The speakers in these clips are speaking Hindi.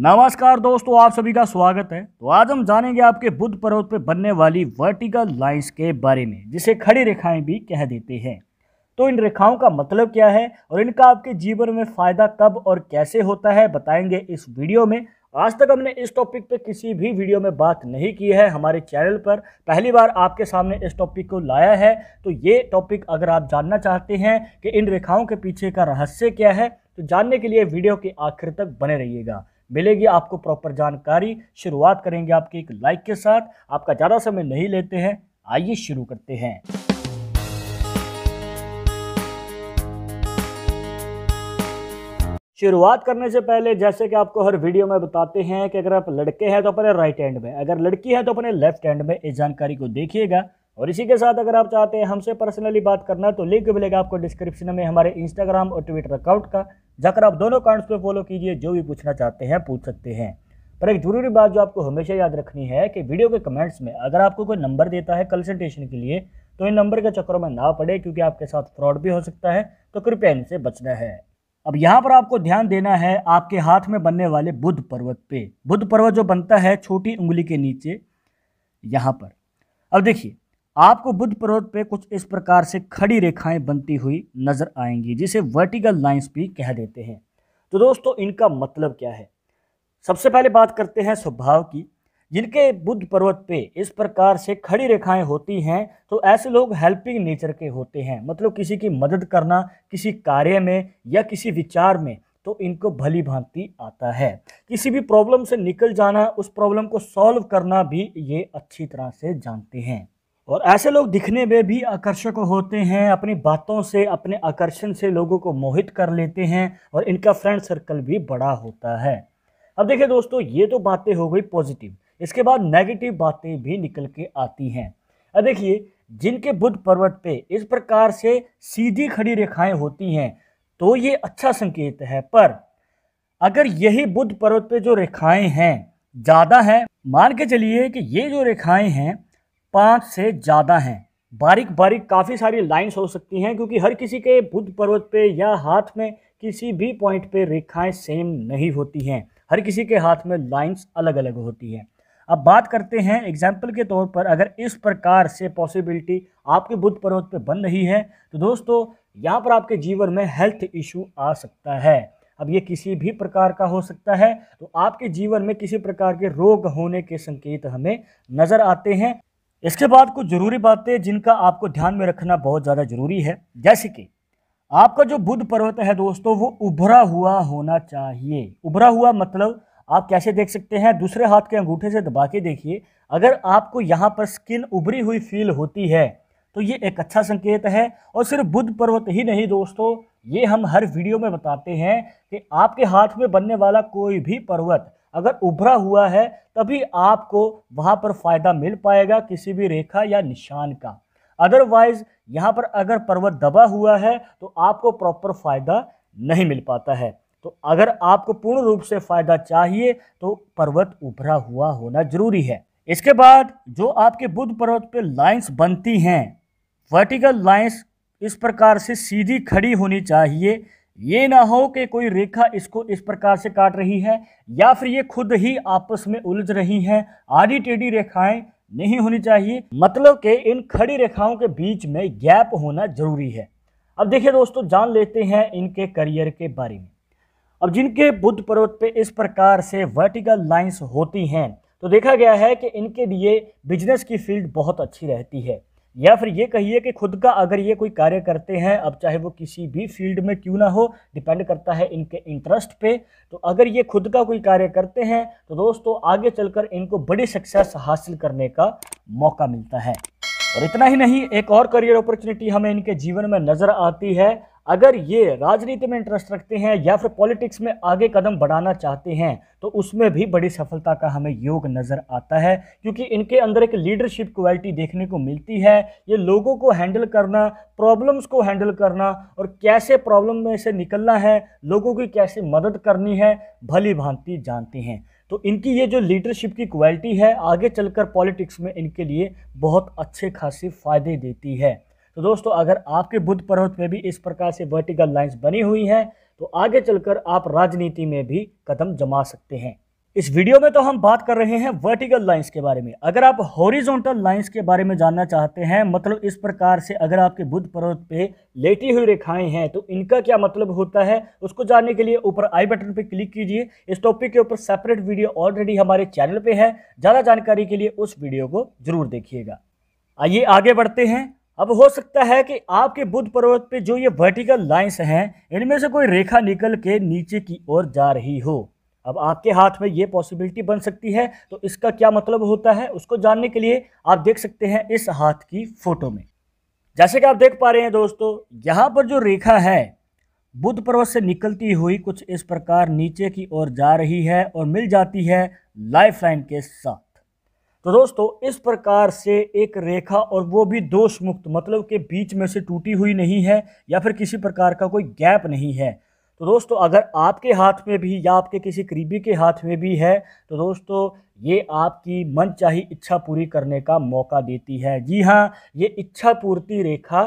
नमस्कार दोस्तों आप सभी का स्वागत है तो आज हम जानेंगे आपके बुद्ध पर्वत पर बनने वाली वर्टिकल लाइंस के बारे में जिसे खड़ी रेखाएं भी कह देते हैं तो इन रेखाओं का मतलब क्या है और इनका आपके जीवन में फायदा कब और कैसे होता है बताएंगे इस वीडियो में आज तक हमने इस टॉपिक पे किसी भी वीडियो में बात नहीं की है हमारे चैनल पर पहली बार आपके सामने इस टॉपिक को लाया है तो ये टॉपिक अगर आप जानना चाहते हैं कि इन रेखाओं के पीछे का रहस्य क्या है तो जानने के लिए वीडियो के आखिर तक बने रहिएगा मिलेगी आपको प्रॉपर जानकारी शुरुआत करेंगे आपके एक लाइक के साथ आपका ज़्यादा समय नहीं लेते हैं आइए शुरू करते हैं शुरुआत करने से पहले जैसे कि आपको हर वीडियो में बताते हैं कि अगर आप लड़के हैं तो अपने राइट हैंड में अगर लड़की है तो अपने लेफ्ट हैंड में इस जानकारी को देखिएगा और इसी के साथ अगर आप चाहते हैं हमसे पर्सनली बात करना तो लिंक मिलेगा आपको डिस्क्रिप्शन में हमारे इंस्टाग्राम और ट्विटर अकाउंट का जाकर आप दोनों अकाउंट्स पर फॉलो कीजिए जो भी पूछना चाहते हैं पूछ सकते हैं पर एक जरूरी बात जो आपको हमेशा याद रखनी है कि वीडियो के कमेंट्स में अगर आपको कोई नंबर देता है कंसल्टेशन के लिए तो इन नंबर के चक्करों में ना पड़े क्योंकि आपके साथ फ्रॉड भी हो सकता है तो कृपया इनसे बचना है अब यहाँ पर आपको ध्यान देना है आपके हाथ में बनने वाले बुद्ध पर्वत पे बुद्ध पर्वत जो बनता है छोटी उंगली के नीचे यहाँ पर अब देखिए आपको बुद्ध पर्वत पे कुछ इस प्रकार से खड़ी रेखाएं बनती हुई नजर आएंगी जिसे वर्टिकल लाइंस भी कह देते हैं तो दोस्तों इनका मतलब क्या है सबसे पहले बात करते हैं स्वभाव की जिनके बुद्ध पर्वत पे इस प्रकार से खड़ी रेखाएं होती हैं तो ऐसे लोग हेल्पिंग नेचर के होते हैं मतलब किसी की मदद करना किसी कार्य में या किसी विचार में तो इनको भली भांति आता है किसी भी प्रॉब्लम से निकल जाना उस प्रॉब्लम को सॉल्व करना भी ये अच्छी तरह से जानते हैं और ऐसे लोग दिखने में भी आकर्षक होते हैं अपनी बातों से अपने आकर्षण से लोगों को मोहित कर लेते हैं और इनका फ्रेंड सर्कल भी बड़ा होता है अब देखिए दोस्तों ये तो बातें हो गई पॉजिटिव इसके बाद नेगेटिव बातें भी निकल के आती हैं अब देखिए जिनके बुद्ध पर्वत पे इस प्रकार से सीधी खड़ी रेखाएं होती हैं तो ये अच्छा संकेत है पर अगर यही बुद्ध पर्वत पे जो रेखाएं हैं ज़्यादा हैं मान के चलिए कि ये जो रेखाएं हैं पाँच से ज़्यादा हैं बारीक बारीक काफ़ी सारी लाइंस हो सकती हैं क्योंकि हर किसी के बुद्ध पर्वत पे या हाथ में किसी भी पॉइंट पे रेखाएं सेम नहीं होती हैं हर किसी के हाथ में लाइंस अलग अलग होती हैं अब बात करते हैं एग्जाम्पल के तौर पर अगर इस प्रकार से पॉसिबिलिटी आपके बुद्ध पर्वत पे बन रही है तो दोस्तों यहाँ पर आपके जीवन में हेल्थ इशू आ सकता है अब ये किसी भी प्रकार का हो सकता है तो आपके जीवन में किसी प्रकार के रोग होने के संकेत हमें नज़र आते हैं इसके बाद कुछ ज़रूरी बातें जिनका आपको ध्यान में रखना बहुत ज़्यादा ज़रूरी है जैसे कि आपका जो बुध पर्वत है दोस्तों वो उभरा हुआ होना चाहिए उभरा हुआ मतलब आप कैसे देख सकते हैं दूसरे हाथ के अंगूठे से दबा के देखिए अगर आपको यहाँ पर स्किन उभरी हुई फील होती है तो ये एक अच्छा संकेत है और सिर्फ बुध पर्वत ही नहीं दोस्तों ये हम हर वीडियो में बताते हैं कि आपके हाथ में बनने वाला कोई भी पर्वत अगर उभरा हुआ है तभी आपको वहाँ पर फ़ायदा मिल पाएगा किसी भी रेखा या निशान का अदरवाइज यहाँ पर अगर पर्वत दबा हुआ है तो आपको प्रॉपर फ़ायदा नहीं मिल पाता है तो अगर आपको पूर्ण रूप से फ़ायदा चाहिए तो पर्वत उभरा हुआ होना ज़रूरी है इसके बाद जो आपके बुद्ध पर्वत पे लाइंस बनती हैं वर्टिकल लाइंस इस प्रकार से सीधी खड़ी होनी चाहिए ये ना हो कि कोई रेखा इसको इस प्रकार से काट रही है या फिर ये खुद ही आपस में उलझ रही हैं आधी टेढ़ी रेखाएं नहीं होनी चाहिए मतलब कि इन खड़ी रेखाओं के बीच में गैप होना जरूरी है अब देखिए दोस्तों जान लेते हैं इनके करियर के बारे में अब जिनके बुद्ध पर्वत पे इस प्रकार से वर्टिकल लाइंस होती हैं तो देखा गया है कि इनके लिए बिजनेस की फील्ड बहुत अच्छी रहती है या फिर ये कहिए कि खुद का अगर ये कोई कार्य करते हैं अब चाहे वो किसी भी फील्ड में क्यों ना हो डिपेंड करता है इनके इंटरेस्ट पे तो अगर ये खुद का कोई कार्य करते हैं तो दोस्तों आगे चलकर इनको बड़ी सक्सेस हासिल करने का मौका मिलता है और इतना ही नहीं एक और करियर अपॉर्चुनिटी हमें इनके जीवन में नज़र आती है अगर ये राजनीति में इंटरेस्ट रखते हैं या फिर पॉलिटिक्स में आगे कदम बढ़ाना चाहते हैं तो उसमें भी बड़ी सफलता का हमें योग नज़र आता है क्योंकि इनके अंदर एक लीडरशिप क्वालिटी देखने को मिलती है ये लोगों को हैंडल करना प्रॉब्लम्स को हैंडल करना और कैसे प्रॉब्लम में से निकलना है लोगों की कैसे मदद करनी है भली भांति जानते हैं तो इनकी ये जो लीडरशिप की क्वालिटी है आगे चलकर पॉलिटिक्स में इनके लिए बहुत अच्छे खासी फ़ायदे देती है तो दोस्तों अगर आपके बुद्ध पर्वत में भी इस प्रकार से वर्टिकल लाइंस बनी हुई हैं तो आगे चलकर आप राजनीति में भी कदम जमा सकते हैं इस वीडियो में तो हम बात कर रहे हैं वर्टिकल लाइंस के बारे में अगर आप हॉरिजॉन्टल लाइंस के बारे में जानना चाहते हैं मतलब इस प्रकार से अगर आपके बुद्ध पर्वत पे लेटी हुई रेखाएं हैं तो इनका क्या मतलब होता है उसको जानने के लिए ऊपर आई बटन पे क्लिक कीजिए इस टॉपिक के ऊपर सेपरेट वीडियो ऑलरेडी हमारे चैनल पर है ज़्यादा जानकारी के लिए उस वीडियो को जरूर देखिएगा आइए आगे बढ़ते हैं अब हो सकता है कि आपके बुद्ध पर्वत पे जो ये वर्टिकल लाइंस हैं इनमें से कोई रेखा निकल के नीचे की ओर जा रही हो अब आपके हाथ में ये पॉसिबिलिटी बन सकती है तो इसका क्या मतलब होता है उसको जानने के लिए आप देख सकते हैं इस हाथ की फोटो में जैसे कि आप देख पा रहे हैं दोस्तों यहाँ पर जो रेखा है बुद्ध पर्वत से निकलती हुई कुछ इस प्रकार नीचे की ओर जा रही है और मिल जाती है लाइफलाइन के साथ तो दोस्तों इस प्रकार से एक रेखा और वो भी दोष मुक्त मतलब के बीच में से टूटी हुई नहीं है या फिर किसी प्रकार का कोई गैप नहीं है तो दोस्तों अगर आपके हाथ में भी या आपके किसी करीबी के हाथ में भी है तो दोस्तों ये आपकी मनचाही इच्छा पूरी करने का मौका देती है जी हाँ ये इच्छा पूर्ति रेखा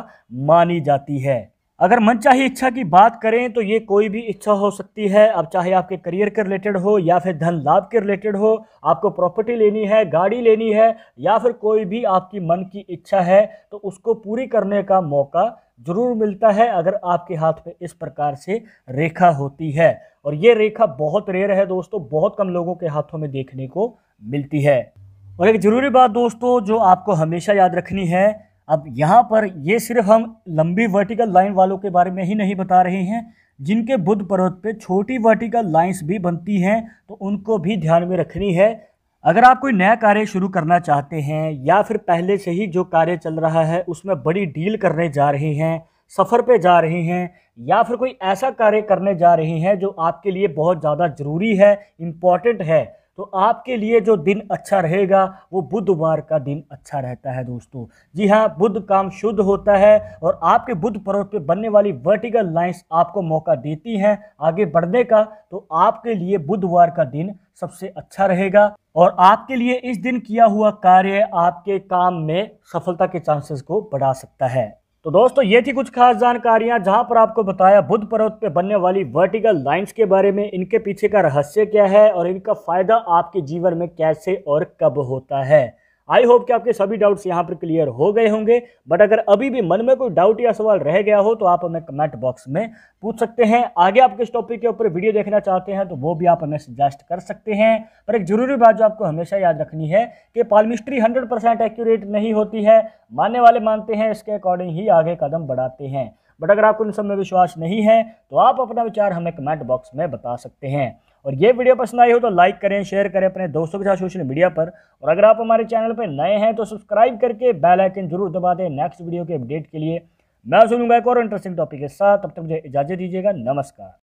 मानी जाती है अगर मन चाहे इच्छा की बात करें तो ये कोई भी इच्छा हो सकती है अब चाहे आपके करियर के रिलेटेड हो या फिर धन लाभ के रिलेटेड हो आपको प्रॉपर्टी लेनी है गाड़ी लेनी है या फिर कोई भी आपकी मन की इच्छा है तो उसको पूरी करने का मौका ज़रूर मिलता है अगर आपके हाथ पे इस प्रकार से रेखा होती है और ये रेखा बहुत रेयर है दोस्तों बहुत कम लोगों के हाथों में देखने को मिलती है और एक ज़रूरी बात दोस्तों जो आपको हमेशा याद रखनी है अब यहाँ पर ये सिर्फ हम लंबी वर्टिकल लाइन वालों के बारे में ही नहीं बता रहे हैं जिनके बुद्ध पर्वत पे छोटी वर्टिकल लाइंस भी बनती हैं तो उनको भी ध्यान में रखनी है अगर आप कोई नया कार्य शुरू करना चाहते हैं या फिर पहले से ही जो कार्य चल रहा है उसमें बड़ी डील करने जा रहे हैं सफ़र पे जा रहे हैं या फिर कोई ऐसा कार्य करने जा रहे हैं जो आपके लिए बहुत ज़्यादा ज़रूरी है इम्पॉर्टेंट है तो आपके लिए जो दिन अच्छा रहेगा वो बुधवार का दिन अच्छा रहता है दोस्तों जी हाँ बुध काम शुद्ध होता है और आपके बुध पर्वत पे बनने वाली वर्टिकल लाइंस आपको मौका देती हैं आगे बढ़ने का तो आपके लिए बुधवार का दिन सबसे अच्छा रहेगा और आपके लिए इस दिन किया हुआ कार्य आपके काम में सफलता के चांसेस को बढ़ा सकता है तो दोस्तों ये थी कुछ खास जानकारियां जहां पर आपको बताया बुद्ध पर्वत पे बनने वाली वर्टिकल लाइंस के बारे में इनके पीछे का रहस्य क्या है और इनका फायदा आपके जीवन में कैसे और कब होता है आई होप कि आपके सभी डाउट्स यहाँ पर क्लियर हो गए होंगे बट अगर अभी भी मन में कोई डाउट या सवाल रह गया हो तो आप हमें कमेंट बॉक्स में पूछ सकते हैं आगे आप किस टॉपिक के ऊपर वीडियो देखना चाहते हैं तो वो भी आप हमें सजेस्ट कर सकते हैं पर एक जरूरी बात जो आपको हमेशा याद रखनी है कि पालमिस्ट्री हंड्रेड परसेंट एक्यूरेट नहीं होती है मानने वाले मानते हैं इसके अकॉर्डिंग ही आगे कदम बढ़ाते हैं बट अगर आपको इन सब में विश्वास नहीं है तो आप अपना विचार हमें कमेंट बॉक्स में बता सकते हैं और ये वीडियो पसंद आई हो तो लाइक करें शेयर करें अपने दोस्तों के साथ सोशल मीडिया पर और अगर आप हमारे चैनल पर नए हैं तो सब्सक्राइब करके बेल आइकन जरूर दबा दें नेक्स्ट वीडियो के अपडेट के लिए मैं सुनूंगा एक और इंटरेस्टिंग टॉपिक के साथ तब तक मुझे इजाज़त दीजिएगा नमस्कार